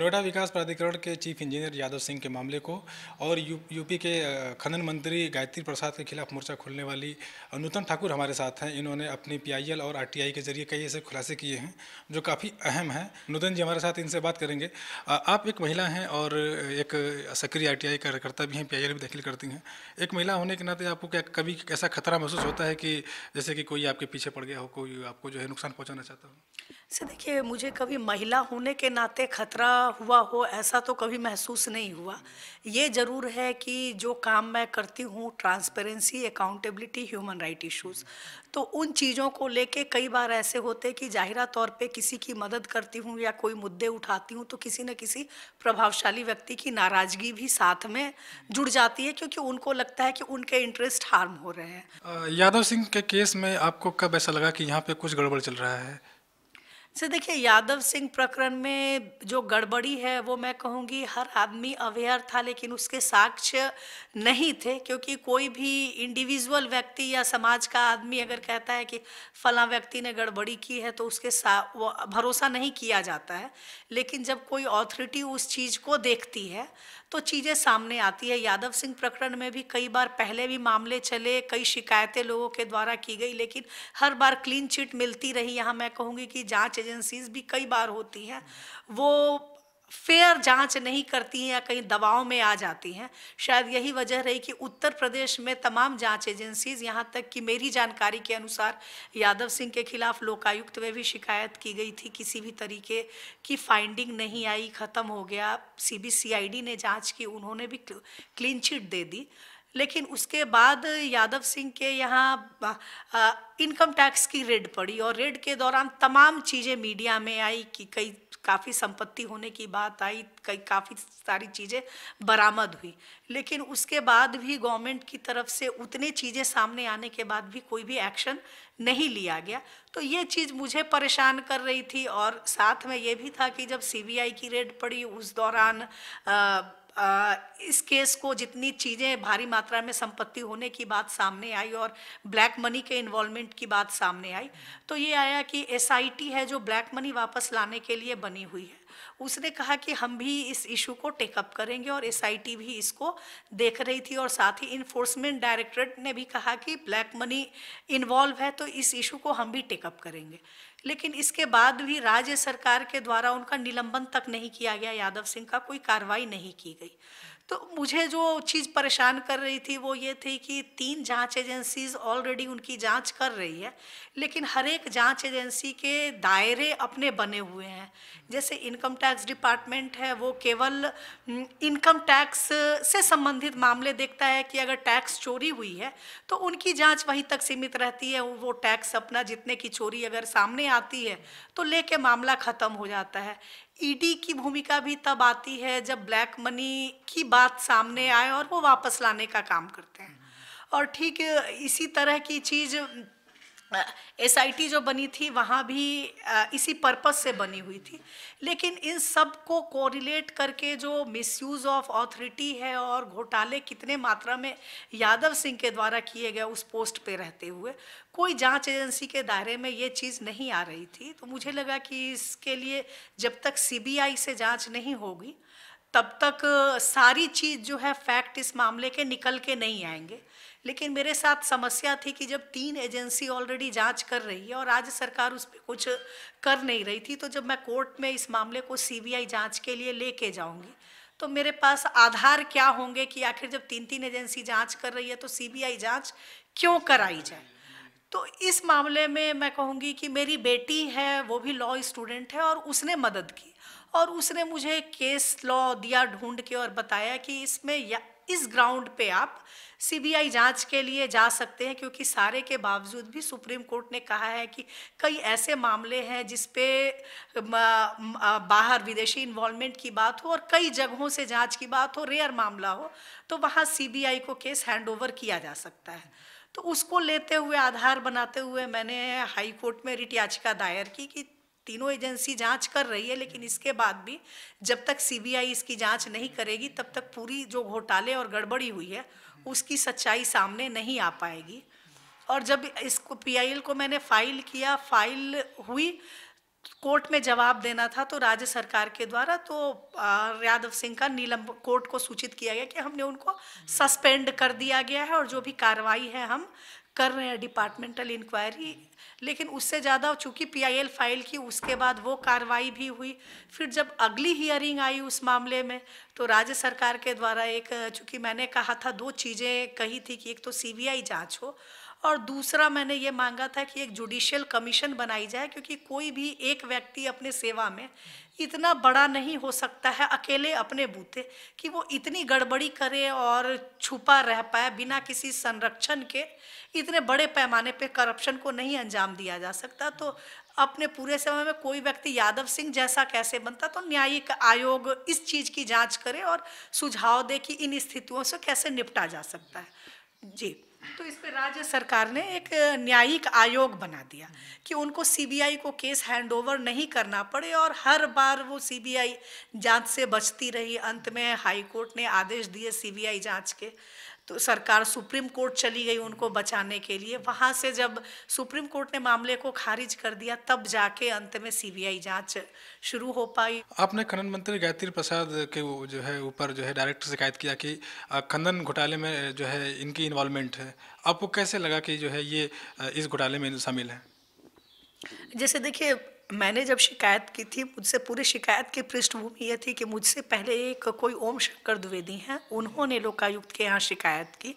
नोएडा विकास प्राधिकरण के chief engineer Yadav Singh के मामले को और यू, यूपी के खनन मंत्री गायत्री प्रसाद के खिलाफ मोर्चा खोलने वाली नूतन ठाकुर हमारे साथ हैं इन्होंने अपने पीआईएल और आरटीआई के जरिए कई ऐसे खुलासे किए हैं जो काफ़ी अहम हैं नूतन जी हमारे साथ इनसे बात करेंगे आप एक महिला हैं और एक सक्रिय आर कार्यकर्ता भी हैं पी भी दाखिल करती हैं एक महिला होने के नाते आपको क्या कभी ऐसा खतरा महसूस होता है कि जैसे कि कोई आपके पीछे पड़ गया हो कोई आपको जो है नुकसान पहुँचाना चाहता हो देखिए मुझे कभी महिला होने के नाते खतरा बड़ा हुआ हो ऐसा तो कभी महसूस नहीं हुआ ये ज़रूर है कि जो काम मैं करती हूँ transparency accountability human right issues तो उन चीज़ों को लेके कई बार ऐसे होते कि जाहिरा तौर पे किसी की मदद करती हूँ या कोई मुद्दे उठाती हूँ तो किसी न किसी प्रभावशाली व्यक्ति की नाराज़गी भी साथ में जुड़ जाती है क्योंकि उनको लगता है कि उनके इंटरेस्ट हार्म हो रहे हैं यादव सिंह के केस में आपको कब ऐसा लगा कि यहाँ पे कुछ गड़बड़ चल रहा है सर देखिए यादव सिंह प्रकरण में जो गड़बड़ी है वो मैं कहूँगी हर आदमी अवेयर था लेकिन उसके साक्ष्य नहीं थे क्योंकि कोई भी इंडिविजुअल व्यक्ति या समाज का आदमी अगर कहता है कि फला व्यक्ति ने गड़बड़ी की है तो उसके वो भरोसा नहीं किया जाता है लेकिन जब कोई ऑथोरिटी उस चीज़ को देखती है तो चीज़ें सामने आती है यादव सिंह प्रकरण में भी कई बार पहले भी मामले चले कई शिकायतें लोगों के द्वारा की गई लेकिन हर बार क्लीन चिट मिलती रही यहाँ मैं कहूँगी कि जाँच एजेंसीज भी कई बार होती हैं वो फेयर जांच नहीं करती हैं या कहीं दबाव में आ जाती हैं शायद यही वजह रही कि उत्तर प्रदेश में तमाम जांच एजेंसीज यहां तक कि मेरी जानकारी के अनुसार यादव सिंह के खिलाफ लोकायुक्त में भी शिकायत की गई थी किसी भी तरीके की फाइंडिंग नहीं आई ख़त्म हो गया सी बी ने जाँच की उन्होंने भी क्लीन चिट दे दी लेकिन उसके बाद यादव सिंह के यहाँ इनकम टैक्स की रेड पड़ी और रेड के दौरान तमाम चीज़ें मीडिया में आई कि कई काफ़ी संपत्ति होने की बात आई कई काफ़ी सारी चीज़ें बरामद हुई लेकिन उसके बाद भी गवर्नमेंट की तरफ से उतनी चीज़ें सामने आने के बाद भी कोई भी एक्शन नहीं लिया गया तो ये चीज़ मुझे परेशान कर रही थी और साथ में ये भी था कि जब सीबीआई की रेड पड़ी उस दौरान आ, इस केस को जितनी चीज़ें भारी मात्रा में संपत्ति होने की बात सामने आई और ब्लैक मनी के इन्वॉल्वमेंट की बात सामने आई तो ये आया कि एसआईटी है जो ब्लैक मनी वापस लाने के लिए बनी हुई है उसने कहा कि हम भी इस इशू को टेकअप करेंगे और एसआईटी भी इसको देख रही थी और साथ ही इन्फोर्समेंट डायरेक्टरेट ने भी कहा कि ब्लैक मनी इन्वॉल्व है तो इस इशू को हम भी टेकअप करेंगे लेकिन इसके बाद भी राज्य सरकार के द्वारा उनका निलंबन तक नहीं किया गया यादव सिंह का कोई कार्रवाई नहीं की गई तो मुझे जो चीज़ परेशान कर रही थी वो ये थी कि तीन जांच एजेंसीज ऑलरेडी उनकी जांच कर रही है लेकिन हर एक जांच एजेंसी के दायरे अपने बने हुए हैं जैसे इनकम टैक्स डिपार्टमेंट है वो केवल इनकम टैक्स से संबंधित मामले देखता है कि अगर टैक्स चोरी हुई है तो उनकी जांच वहीं तक सीमित रहती है वो टैक्स अपना जितने की चोरी अगर सामने आती है तो लेके मामला ख़त्म हो जाता है ईडी e की भूमिका भी तब आती है जब ब्लैक मनी की बात सामने आए और वो वापस लाने का काम करते हैं और ठीक इसी तरह की चीज़ एसआईटी जो बनी थी वहाँ भी इसी पर्पस से बनी हुई थी लेकिन इन सब को कोरिलेट करके जो मिसयूज़ ऑफ ऑथोरिटी है और घोटाले कितने मात्रा में यादव सिंह के द्वारा किए गए उस पोस्ट पे रहते हुए कोई जांच एजेंसी के दायरे में ये चीज़ नहीं आ रही थी तो मुझे लगा कि इसके लिए जब तक सीबीआई से जाँच नहीं होगी तब तक सारी चीज़ जो है फैक्ट इस मामले के निकल के नहीं आएंगे लेकिन मेरे साथ समस्या थी कि जब तीन एजेंसी ऑलरेडी जांच कर रही है और राज्य सरकार उस पर कुछ कर नहीं रही थी तो जब मैं कोर्ट में इस मामले को सीबीआई जांच के लिए लेके जाऊंगी तो मेरे पास आधार क्या होंगे कि आखिर जब तीन तीन एजेंसी जांच कर रही है तो सीबीआई जांच क्यों कराई जाए तो इस मामले में मैं कहूँगी कि मेरी बेटी है वो भी लॉ स्टूडेंट है और उसने मदद की और उसने मुझे केस लॉ दिया ढूंढ के और बताया कि इसमें इस ग्राउंड पे आप सीबीआई जांच के लिए जा सकते हैं क्योंकि सारे के बावजूद भी सुप्रीम कोर्ट ने कहा है कि कई ऐसे मामले हैं जिस पे बाहर विदेशी इन्वॉल्वमेंट की बात हो और कई जगहों से जांच की बात हो रेयर मामला हो तो वहाँ सीबीआई को केस हैंडओवर किया जा सकता है तो उसको लेते हुए आधार बनाते हुए मैंने हाई कोर्ट में रिट याचिका दायर की कि तीनों एजेंसी जांच कर रही है लेकिन इसके बाद भी जब तक सीबीआई इसकी जांच नहीं करेगी तब तक पूरी जो घोटाले और गड़बड़ी हुई है उसकी सच्चाई सामने नहीं आ पाएगी और जब इसको पीआईएल को मैंने फाइल किया फाइल हुई कोर्ट में जवाब देना था तो राज्य सरकार के द्वारा तो यादव सिंह का नीलम कोर्ट को सूचित किया गया कि हमने उनको सस्पेंड कर दिया गया है और जो भी कार्रवाई है हम कर रहे हैं डिपार्टमेंटल इंक्वायरी लेकिन उससे ज़्यादा चूँकि पीआईएल फाइल की उसके बाद वो कार्रवाई भी हुई फिर जब अगली हियरिंग आई उस मामले में तो राज्य सरकार के द्वारा एक चूँकि मैंने कहा था दो चीज़ें कही थी कि एक तो सीबीआई जांच हो और दूसरा मैंने ये मांगा था कि एक जुडिशियल कमीशन बनाई जाए क्योंकि कोई भी एक व्यक्ति अपने सेवा में इतना बड़ा नहीं हो सकता है अकेले अपने बूते कि वो इतनी गड़बड़ी करे और छुपा रह पाए बिना किसी संरक्षण के इतने बड़े पैमाने पे करप्शन को नहीं अंजाम दिया जा सकता तो अपने पूरे समय में कोई व्यक्ति यादव सिंह जैसा कैसे बनता तो न्यायिक आयोग इस चीज़ की जांच करे और सुझाव दे कि इन स्थितियों से कैसे निपटा जा सकता है जी तो इस पर राज्य सरकार ने एक न्यायिक आयोग बना दिया कि उनको सीबीआई को केस हैंडओवर नहीं करना पड़े और हर बार वो सीबीआई जांच से बचती रही अंत में हाईकोर्ट ने आदेश दिए सीबीआई जांच के तो सरकार सुप्रीम कोर्ट चली गई उनको बचाने के लिए वहाँ से जब सुप्रीम कोर्ट ने मामले को खारिज कर दिया तब जाके अंत में सीबीआई जांच शुरू हो पाई आपने खनन मंत्री गायत्री प्रसाद के जो है ऊपर जो है डायरेक्ट शिकायत किया कि खनन घोटाले में जो है इनकी इन्वॉल्वमेंट है आपको कैसे लगा कि जो है ये इस घोटाले में शामिल है जैसे देखिए मैंने जब शिकायत की थी मुझसे पूरी शिकायत की पृष्ठभूमि यह थी कि मुझसे पहले एक कोई ओम शंकर द्विवेदी हैं उन्होंने लोकायुक्त के यहाँ शिकायत की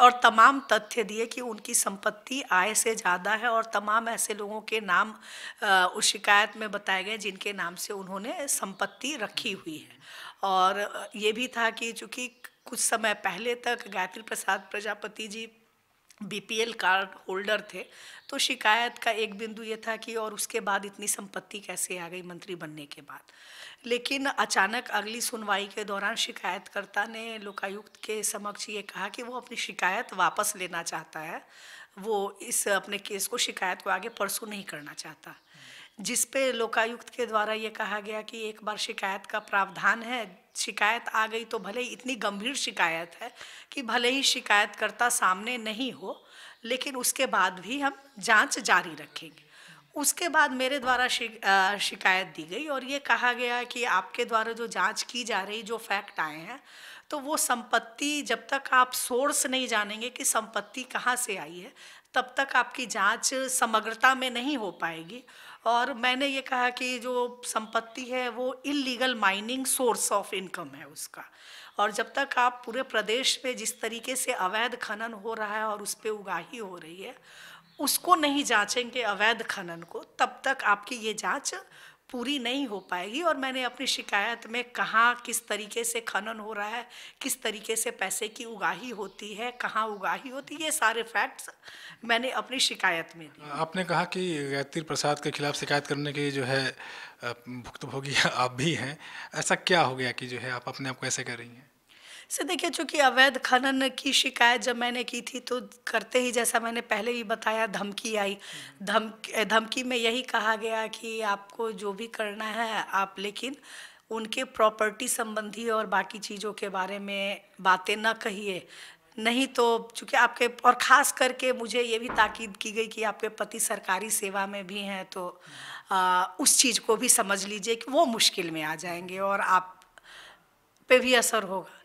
और तमाम तथ्य दिए कि उनकी संपत्ति आय से ज़्यादा है और तमाम ऐसे लोगों के नाम उस शिकायत में बताए गए जिनके नाम से उन्होंने संपत्ति रखी हुई है और ये भी था कि चूँकि कुछ समय पहले तक Gayatri Prasad Prajapati ji BPL card holder थे तो शिकायत का एक बिंदु ये था कि और उसके बाद इतनी संपत्ति कैसे आ गई मंत्री बनने के बाद लेकिन अचानक अगली सुनवाई के दौरान शिकायतकर्ता ने लोकायुक्त के समक्ष ये कहा कि वो अपनी शिकायत वापस लेना चाहता है वो इस अपने केस को शिकायत को आगे परसू नहीं करना चाहता जिस पे लोकायुक्त के द्वारा ये कहा गया कि एक बार शिकायत का प्रावधान है शिकायत आ गई तो भले ही इतनी गंभीर शिकायत है कि भले ही शिकायतकर्ता सामने नहीं हो लेकिन उसके बाद भी हम जांच जारी रखेंगे उसके बाद मेरे द्वारा शिकायत दी गई और ये कहा गया कि आपके द्वारा जो जांच की जा रही जो फैक्ट आए हैं तो वो संपत्ति जब तक आप सोर्स नहीं जानेंगे कि संपत्ति कहाँ से आई है तब तक आपकी जांच समग्रता में नहीं हो पाएगी और मैंने ये कहा कि जो संपत्ति है वो illegal mining source of income है उसका और जब तक आप पूरे प्रदेश में जिस तरीके से अवैध खनन हो रहा है और उस पर उगाही हो रही है उसको नहीं जांचेंगे अवैध खनन को तब तक आपकी ये जांच पूरी नहीं हो पाएगी और मैंने अपनी शिकायत में कहाँ किस तरीके से खनन हो रहा है किस तरीके से पैसे की उगाही होती है कहाँ उगाही होती है ये सारे फैक्ट्स मैंने अपनी शिकायत में दी आपने कहा कि गायत्री प्रसाद के खिलाफ शिकायत करने के जो है भुक्तभोगी आप भी हैं ऐसा क्या हो गया कि जो है आप अपने आप को ऐसे कर रही हैं से देखिए चूँकि अवैध खनन की शिकायत जब मैंने की थी तो करते ही जैसा मैंने पहले ही बताया धमकी आई धमकी धमकी में यही कहा गया कि आपको जो भी करना है आप लेकिन उनके प्रॉपर्टी संबंधी और बाकी चीज़ों के बारे में बातें ना कहिए नहीं तो चूँकि आपके और ख़ास करके मुझे ये भी ताकीद की गई कि आपके पति सरकारी सेवा में भी हैं तो आ, उस चीज़ को भी समझ लीजिए कि वो मुश्किल में आ जाएंगे और आप पे भी असर होगा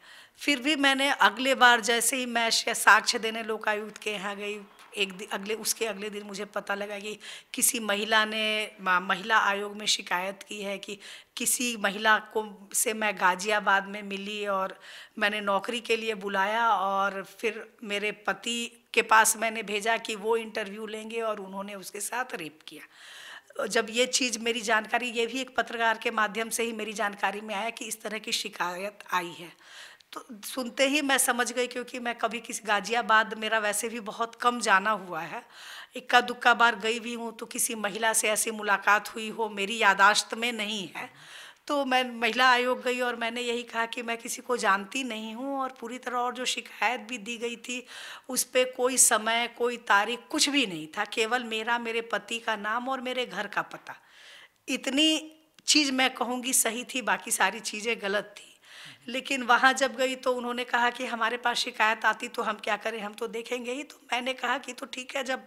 फिर भी मैंने अगले बार जैसे ही मैं साक्ष्य देने लोकायुक्त के यहाँ गई एक अगले उसके अगले दिन मुझे पता लगा कि किसी महिला ने महिला आयोग में शिकायत की है कि किसी महिला को से मैं गाज़ियाबाद में मिली और मैंने नौकरी के लिए बुलाया और फिर मेरे पति के पास मैंने भेजा कि वो इंटरव्यू लेंगे और उन्होंने उसके साथ रेप किया जब ये चीज़ मेरी जानकारी ये भी एक पत्रकार के माध्यम से ही मेरी जानकारी में आया कि इस तरह की शिकायत आई है तो सुनते ही मैं समझ गई क्योंकि मैं कभी किसी गाजियाबाद मेरा वैसे भी बहुत कम जाना हुआ है इक्का दुक्का बार गई भी हूँ तो किसी महिला से ऐसी मुलाकात हुई हो मेरी यादाश्त में नहीं है तो मैं महिला आयोग गई और मैंने यही कहा कि मैं किसी को जानती नहीं हूँ और पूरी तरह और जो शिकायत भी दी गई थी उस पर कोई समय कोई तारीख कुछ भी नहीं था केवल मेरा मेरे पति का नाम और मेरे घर का पता इतनी चीज़ मैं कहूँगी सही थी बाकी सारी चीज़ें गलत थी लेकिन वहाँ जब गई तो उन्होंने कहा कि हमारे पास शिकायत आती तो हम क्या करें हम तो देखेंगे ही तो मैंने कहा कि तो ठीक है जब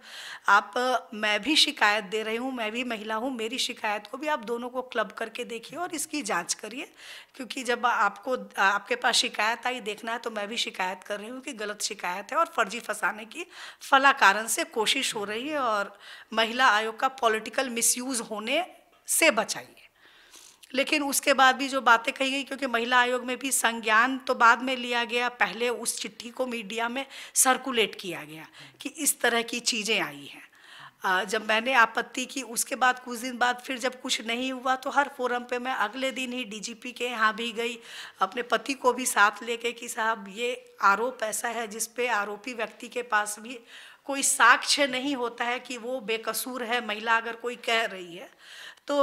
आप मैं भी शिकायत दे रही हूँ मैं भी महिला हूँ मेरी शिकायत को भी आप दोनों को क्लब करके देखिए और इसकी जांच करिए क्योंकि जब आपको आपके पास शिकायत आई देखना है तो मैं भी शिकायत कर रही हूँ कि गलत शिकायत है और फर्जी फंसाने की फला कारण से कोशिश हो रही है और महिला आयोग का पॉलिटिकल मिस होने से बचाइए लेकिन उसके बाद भी जो बातें कही गई क्योंकि महिला आयोग में भी संज्ञान तो बाद में लिया गया पहले उस चिट्ठी को मीडिया में सर्कुलेट किया गया कि इस तरह की चीज़ें आई हैं जब मैंने आपत्ति की उसके बाद कुछ दिन बाद फिर जब कुछ नहीं हुआ तो हर फोरम पे मैं अगले दिन ही डीजीपी के यहाँ भी गई अपने पति को भी साथ लेके कि साहब ये आरोप ऐसा है जिसपे आरोपी व्यक्ति के पास भी कोई साक्ष्य नहीं होता है कि वो बेकसूर है महिला अगर कोई कह रही है तो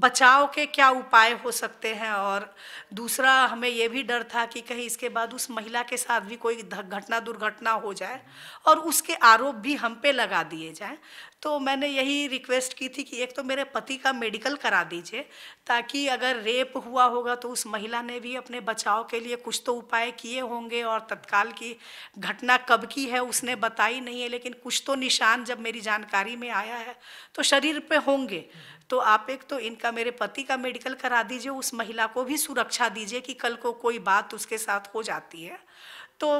बचाव के क्या उपाय हो सकते हैं और दूसरा हमें यह भी डर था कि कहीं इसके बाद उस महिला के साथ भी कोई घटना दुर्घटना हो जाए और उसके आरोप भी हम पे लगा दिए जाएं तो मैंने यही रिक्वेस्ट की थी कि एक तो मेरे पति का मेडिकल करा दीजिए ताकि अगर रेप हुआ होगा तो उस महिला ने भी अपने बचाव के लिए कुछ तो उपाय किए होंगे और तत्काल की घटना कब की है उसने बताई नहीं है लेकिन कुछ तो निशान जब मेरी जानकारी में आया है तो शरीर पे होंगे तो आप एक तो इनका मेरे पति का मेडिकल करा दीजिए उस महिला को भी सुरक्षा दीजिए कि कल को कोई बात उसके साथ हो जाती है तो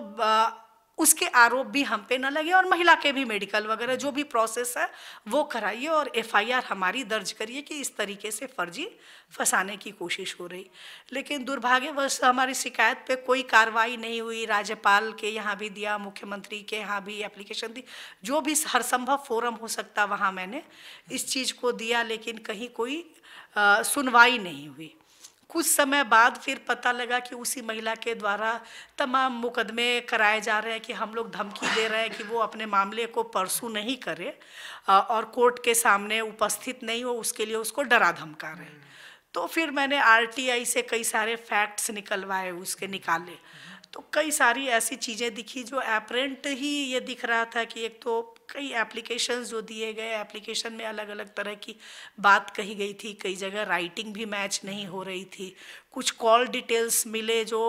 उसके आरोप भी हम पे न लगे और महिला के भी मेडिकल वगैरह जो भी प्रोसेस है वो कराइए और एफआईआर हमारी दर्ज करिए कि इस तरीके से फर्जी फंसाने की कोशिश हो रही लेकिन दुर्भाग्यवश हमारी शिकायत पे कोई कार्रवाई नहीं हुई राज्यपाल के यहाँ भी दिया मुख्यमंत्री के यहाँ भी एप्लीकेशन दी जो भी हर संभव फोरम हो सकता वहाँ मैंने इस चीज़ को दिया लेकिन कहीं कोई सुनवाई नहीं हुई कुछ समय बाद फिर पता लगा कि उसी महिला के द्वारा तमाम मुकदमे कराए जा रहे हैं कि हम लोग धमकी दे रहे हैं कि वो अपने मामले को परसू नहीं करे और कोर्ट के सामने उपस्थित नहीं हो उसके लिए उसको डरा धमका रहे तो फिर मैंने आरटीआई से कई सारे फैक्ट्स निकलवाए उसके निकाले तो कई सारी ऐसी चीज़ें दिखी जो एपरेंट ही ये दिख रहा था कि एक तो कई एप्लीकेशन जो दिए गए एप्लीकेशन में अलग अलग तरह की बात कही गई थी कई जगह राइटिंग भी मैच नहीं हो रही थी कुछ कॉल डिटेल्स मिले जो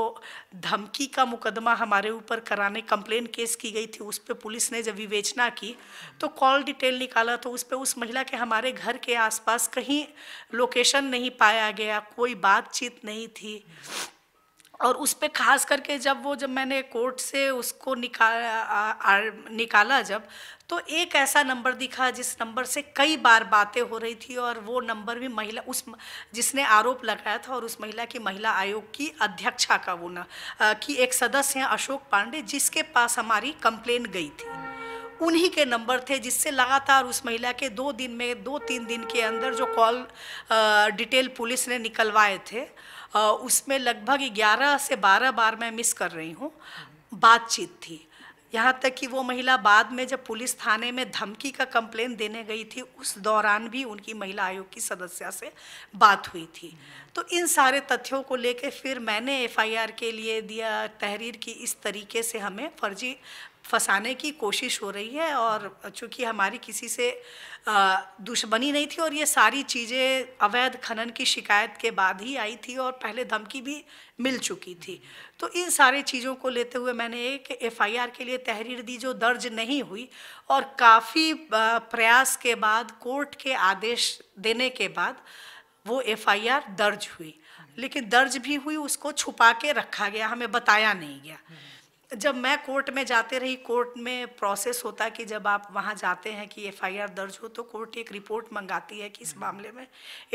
धमकी का मुकदमा हमारे ऊपर कराने कंप्लेन केस की गई थी उस पर पुलिस ने जब विवेचना की तो कॉल डिटेल निकाला तो उस पर उस महिला के हमारे घर के आसपास कहीं लोकेशन नहीं पाया गया कोई बातचीत नहीं थी और उस पर खास करके जब वो जब मैंने कोर्ट से उसको निकाला आ, निकाला जब तो एक ऐसा नंबर दिखा जिस नंबर से कई बार बातें हो रही थी और वो नंबर भी महिला उस जिसने आरोप लगाया था और उस महिला की महिला आयोग की अध्यक्षा का वो ना की एक सदस्य हैं अशोक पांडे जिसके पास हमारी कंप्लेन गई थी उन्हीं के नंबर थे जिससे लगातार उस महिला के दो दिन में दो तीन दिन के अंदर जो कॉल डिटेल पुलिस ने निकलवाए थे उसमें लगभग ग्यारह से बारह बार मैं मिस कर रही हूँ बातचीत थी यहाँ तक कि वो महिला बाद में जब पुलिस थाने में धमकी का कंप्लेन देने गई थी उस दौरान भी उनकी महिला आयोग की सदस्य से बात हुई थी तो इन सारे तथ्यों को लेके फिर मैंने एफआईआर के लिए दिया तहरीर की इस तरीके से हमें फर्जी फंसाने की कोशिश हो रही है और चूंकि हमारी किसी से दुश्मनी नहीं थी और ये सारी चीज़ें अवैध खनन की शिकायत के बाद ही आई थी और पहले धमकी भी मिल चुकी थी तो इन सारे चीज़ों को लेते हुए मैंने एक एफआईआर के लिए तहरीर दी जो दर्ज नहीं हुई और काफ़ी प्रयास के बाद कोर्ट के आदेश देने के बाद वो एफआईआर दर्ज हुई लेकिन दर्ज भी हुई उसको छुपा के रखा गया हमें बताया नहीं गया जब मैं कोर्ट में जाते रही कोर्ट में प्रोसेस होता कि जब आप वहाँ जाते हैं कि एफआईआर दर्ज हो तो कोर्ट एक रिपोर्ट मंगाती है कि इस हम्म। मामले में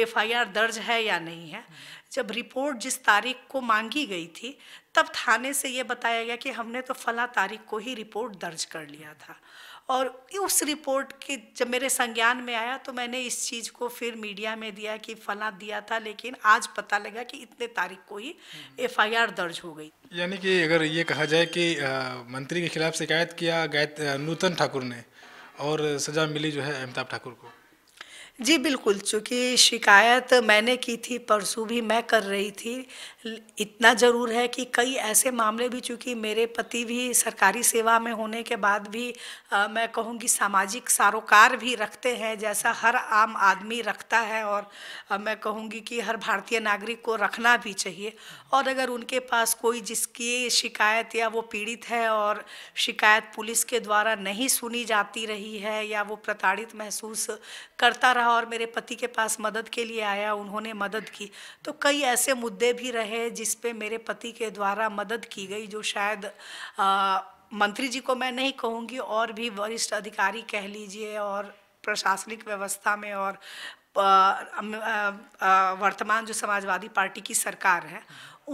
एफआईआर दर्ज है या नहीं है जब रिपोर्ट जिस तारीख को मांगी गई थी तब थाने से ये बताया गया कि हमने तो फला तारीख को ही रिपोर्ट दर्ज कर लिया था और उस रिपोर्ट के जब मेरे संज्ञान में आया तो मैंने इस चीज़ को फिर मीडिया में दिया कि फला दिया था लेकिन आज पता लगा कि इतने तारीख को ही एफआईआर दर्ज हो गई यानी कि अगर ये कहा जाए कि मंत्री के खिलाफ शिकायत किया गायत नूतन ठाकुर ने और सज़ा मिली जो है अमिताभ ठाकुर को जी बिल्कुल चूँकि शिकायत मैंने की थी परसों भी मैं कर रही थी इतना ज़रूर है कि कई ऐसे मामले भी चूँकि मेरे पति भी सरकारी सेवा में होने के बाद भी आ, मैं कहूँगी सामाजिक सारोकार भी रखते हैं जैसा हर आम आदमी रखता है और आ, मैं कहूँगी कि हर भारतीय नागरिक को रखना भी चाहिए और अगर उनके पास कोई जिसकी शिकायत या वो पीड़ित है और शिकायत पुलिस के द्वारा नहीं सुनी जाती रही है या वो प्रताड़ित महसूस करता रहा यहाँ और मेरे पति के पास मदद के लिए आया उन्होंने मदद की तो कई ऐसे मुद्दे भी रहे जिस पे मेरे पति के द्वारा मदद की गई जो शायद आ, मंत्री जी को मैं नहीं कहूँगी और भी वरिष्ठ अधिकारी कह लीजिए और प्रशासनिक व्यवस्था में और वर्तमान जो समाजवादी पार्टी की सरकार है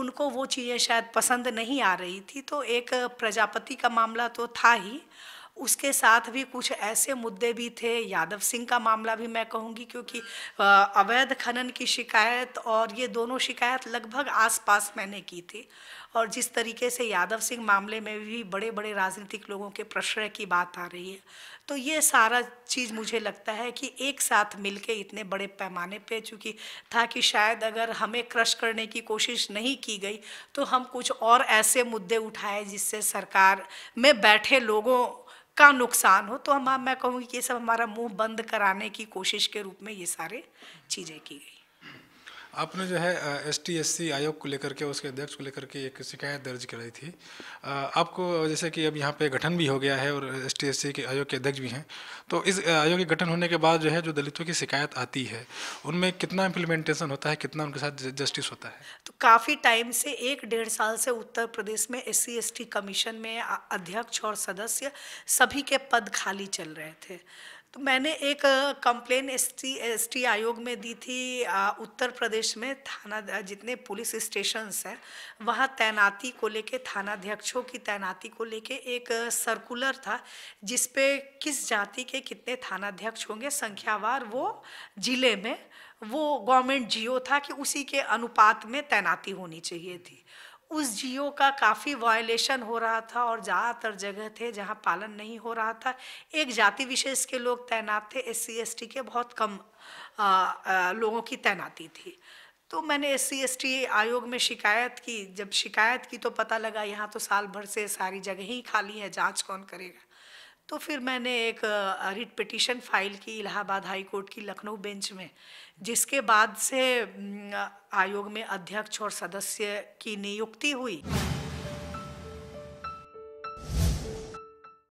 उनको वो चीज़ें शायद पसंद नहीं आ रही थी तो एक प्रजापति का मामला तो था ही उसके साथ भी कुछ ऐसे मुद्दे भी थे यादव सिंह का मामला भी मैं कहूँगी क्योंकि अवैध खनन की शिकायत और ये दोनों शिकायत लगभग आसपास मैंने की थी और जिस तरीके से यादव सिंह मामले में भी बड़े बड़े राजनीतिक लोगों के प्रश्रय की बात आ रही है तो ये सारा चीज़ मुझे लगता है कि एक साथ मिलके इतने बड़े पैमाने पे चूँकि था कि शायद अगर हमें क्रश करने की कोशिश नहीं की गई तो हम कुछ और ऐसे मुद्दे उठाए जिससे सरकार में बैठे लोगों का नुकसान हो तो हम मैं कहूँगी कि ये सब हमारा मुंह बंद कराने की कोशिश के रूप में ये सारे चीज़ें की गई आपने जो है एस टी एस सी आयोग को लेकर के उसके अध्यक्ष को लेकर के एक शिकायत दर्ज कराई थी आपको जैसे कि अब यहाँ पे गठन भी हो गया है और एस टी एस सी के आयोग के अध्यक्ष भी हैं तो इस आयोग के गठन होने के बाद जो है जो दलितों की शिकायत आती है उनमें कितना इम्प्लीमेंटेशन होता है कितना उनके साथ जस्टिस होता है तो काफ़ी टाइम से एक डेढ़ साल से उत्तर प्रदेश में एस सी कमीशन में अध्यक्ष और सदस्य सभी के पद खाली चल रहे थे तो मैंने एक कंप्लेन एस टी आयोग में दी थी आ, उत्तर प्रदेश में थाना जितने पुलिस स्टेशंस हैं वहाँ तैनाती को लेके थानाध्यक्षों की तैनाती को लेके एक सर्कुलर था जिस पे किस जाति के कितने थानाध्यक्ष होंगे संख्यावार वो ज़िले में वो गवर्नमेंट जीओ था कि उसी के अनुपात में तैनाती होनी चाहिए थी उस जियो का काफ़ी वायलेशन हो रहा था और ज़्यादातर जगह थे जहाँ पालन नहीं हो रहा था एक जाति विशेष के लोग तैनात थे एस सी के बहुत कम आ, आ, लोगों की तैनाती थी तो मैंने एस सी आयोग में शिकायत की जब शिकायत की तो पता लगा यहाँ तो साल भर से सारी जगह ही खाली है जांच कौन करेगा तो फिर मैंने एक रिट पिटिशन फाइल की इलाहाबाद हाई कोर्ट की लखनऊ बेंच में जिसके बाद से आयोग में अध्यक्ष और सदस्य की नियुक्ति हुई